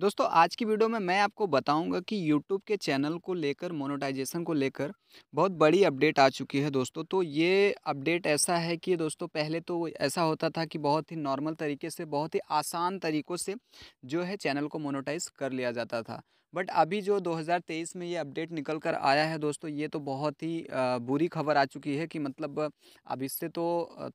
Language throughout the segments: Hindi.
दोस्तों आज की वीडियो में मैं आपको बताऊंगा कि YouTube के चैनल को लेकर मोनेटाइजेशन को लेकर बहुत बड़ी अपडेट आ चुकी है दोस्तों तो ये अपडेट ऐसा है कि दोस्तों पहले तो ऐसा होता था कि बहुत ही नॉर्मल तरीके से बहुत ही आसान तरीक़ों से जो है चैनल को मोनेटाइज कर लिया जाता था बट अभी जो 2023 में ये अपडेट निकल कर आया है दोस्तों ये तो बहुत ही बुरी खबर आ चुकी है कि मतलब अब इससे तो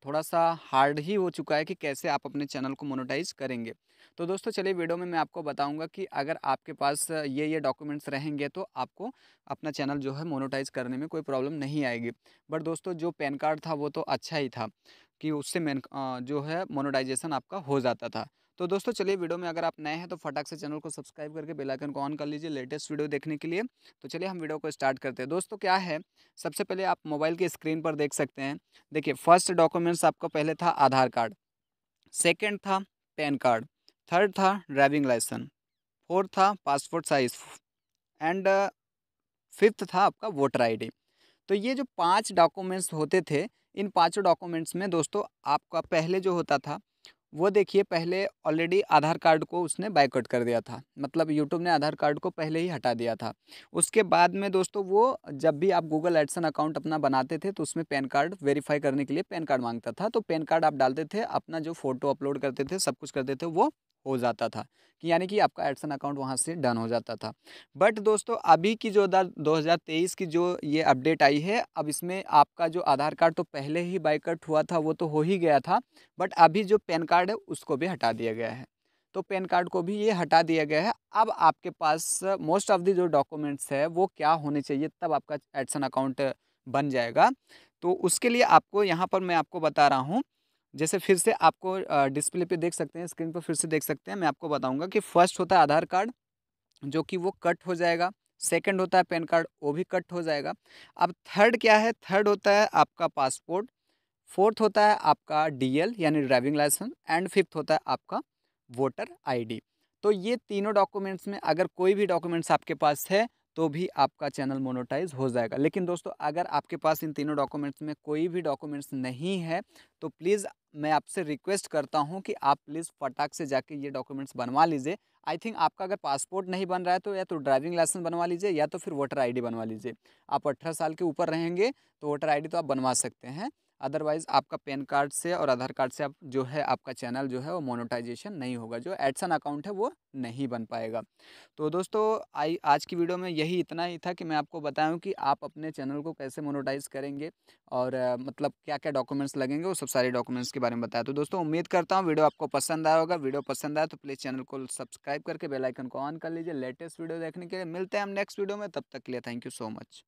थोड़ा सा हार्ड ही हो चुका है कि कैसे आप अपने चैनल को मोनोटाइज करेंगे तो दोस्तों चलिए वीडियो में मैं आपको बताऊंगा कि अगर आपके पास ये ये डॉक्यूमेंट्स रहेंगे तो आपको अपना चैनल जो है मोनोटाइज करने में कोई प्रॉब्लम नहीं आएगी बट दोस्तों जो पैन कार्ड था वो तो अच्छा ही था कि उससे मैन जो है मोनोटाइजेशन आपका हो जाता था तो दोस्तों चलिए वीडियो में अगर आप नए हैं तो फटाक से चैनल को सब्सक्राइब करके बेल आइकन को ऑन कर लीजिए लेटेस्ट वीडियो देखने के लिए तो चलिए हम वीडियो को स्टार्ट करते हैं दोस्तों क्या है सबसे पहले आप मोबाइल की स्क्रीन पर देख सकते हैं देखिए फर्स्ट डॉक्यूमेंट्स आपका पहले था आधार कार्ड सेकेंड था पैन कार्ड थर्ड था ड्राइविंग लाइसेंस फोर्थ था पासपोर्ट साइज एंड फिफ्थ था आपका वोटर आईडी तो ये जो पाँच डॉक्यूमेंट्स होते थे इन पाँचों डॉक्यूमेंट्स में दोस्तों आपका पहले जो होता था वो देखिए पहले ऑलरेडी आधार कार्ड को उसने बाइकआउट कर दिया था मतलब यूट्यूब ने आधार कार्ड को पहले ही हटा दिया था उसके बाद में दोस्तों वो जब भी आप गूगल एडसन अकाउंट अपना बनाते थे तो उसमें पैन कार्ड वेरीफाई करने के लिए पैन कार्ड मांगता था तो पैन कार्ड आप डालते थे अपना जो फ़ोटो अपलोड करते थे सब कुछ करते थे वो हो जाता था कि यानी कि आपका एडसन अकाउंट वहाँ से डन हो जाता था बट दोस्तों अभी की जो दो हज़ार तेईस की जो ये अपडेट आई है अब इसमें आपका जो आधार कार्ड तो पहले ही बाइकआउट हुआ था वो तो हो ही गया था बट अभी जो पैन कार्ड कार्ड है उसको भी हटा दिया गया है तो पैन कार्ड को भी ये हटा दिया गया है अब आपके पास मोस्ट ऑफ दी जो डॉक्यूमेंट्स है वो क्या होने चाहिए तब आपका एडसन अकाउंट बन जाएगा तो उसके लिए आपको यहाँ पर मैं आपको बता रहा हूँ जैसे फिर से आपको डिस्प्ले पे देख सकते हैं स्क्रीन पर फिर से देख सकते हैं मैं आपको बताऊँगा कि फर्स्ट होता है आधार कार्ड जो कि वो कट हो जाएगा सेकेंड होता है पैन कार्ड वो भी कट हो जाएगा अब थर्ड क्या है थर्ड होता है आपका पासपोर्ट फोर्थ होता है आपका डीएल यानी ड्राइविंग लाइसेंस एंड फिफ्थ होता है आपका वोटर आईडी तो ये तीनों डॉक्यूमेंट्स में अगर कोई भी डॉक्यूमेंट्स आपके पास है तो भी आपका चैनल मोनोटाइज हो जाएगा लेकिन दोस्तों अगर आपके पास इन तीनों डॉक्यूमेंट्स में कोई भी डॉक्यूमेंट्स नहीं है तो प्लीज़ मैं आपसे रिक्वेस्ट करता हूं कि आप प्लीज़ फटाक से जाके ये डॉक्यूमेंट्स बनवा लीजिए आई थिंक आपका अगर पासपोर्ट नहीं बन रहा है तो या तो ड्राइविंग लाइसेंस बनवा लीजिए या तो फिर वोटर आईडी बनवा लीजिए आप अठारह साल के ऊपर रहेंगे तो वोटर आईडी तो आप बनवा सकते हैं अदरवाइज़ आपका पैन कार्ड से और आधार कार्ड से आप जो है आपका चैनल जो है वो मोनोटाइजेशन नहीं होगा जो एडसन अकाउंट है वो नहीं बन पाएगा तो दोस्तों आई आज की वीडियो में यही इतना ही था कि मैं आपको बताऊं कि आप अपने चैनल को कैसे मोनोटाइज करेंगे और आ, मतलब क्या क्या डॉक्यूमेंट्स लगेंगे वो सब सारे डॉक्यूमेंट्स के बारे में बताया तो दोस्तों उम्मीद करता हूँ वीडियो आपको पसंद आया होगा वीडियो पसंद आया तो प्लीज़ चैनल को सब्सक्राइब करके बेलाइकन को ऑन कर लीजिए लेटेस्ट वीडियो देखने के लिए मिलते हैं हम नेक्स्ट वीडियो में तब तक के लिए थैंक यू सो मच